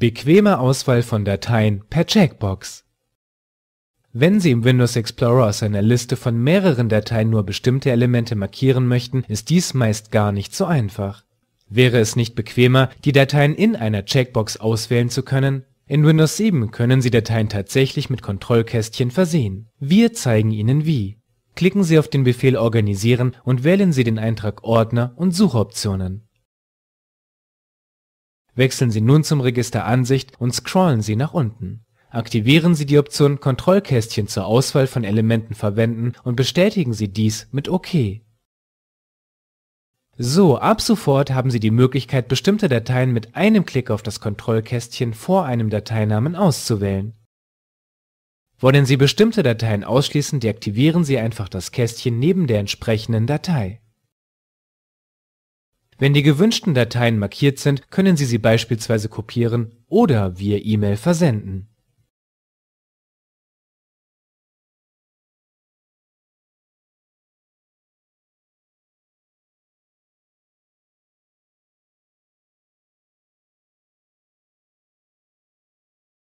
Bequeme Auswahl von Dateien per Checkbox. Wenn Sie im Windows Explorer aus einer Liste von mehreren Dateien nur bestimmte Elemente markieren möchten, ist dies meist gar nicht so einfach. Wäre es nicht bequemer, die Dateien in einer Checkbox auswählen zu können? In Windows 7 können Sie Dateien tatsächlich mit Kontrollkästchen versehen. Wir zeigen Ihnen wie. Klicken Sie auf den Befehl Organisieren und wählen Sie den Eintrag Ordner und Suchoptionen. Wechseln Sie nun zum Register Ansicht und scrollen Sie nach unten. Aktivieren Sie die Option Kontrollkästchen zur Auswahl von Elementen verwenden und bestätigen Sie dies mit OK. So, ab sofort haben Sie die Möglichkeit, bestimmte Dateien mit einem Klick auf das Kontrollkästchen vor einem Dateinamen auszuwählen. Wollen Sie bestimmte Dateien ausschließen, deaktivieren Sie einfach das Kästchen neben der entsprechenden Datei. Wenn die gewünschten Dateien markiert sind, können Sie sie beispielsweise kopieren oder via E-Mail versenden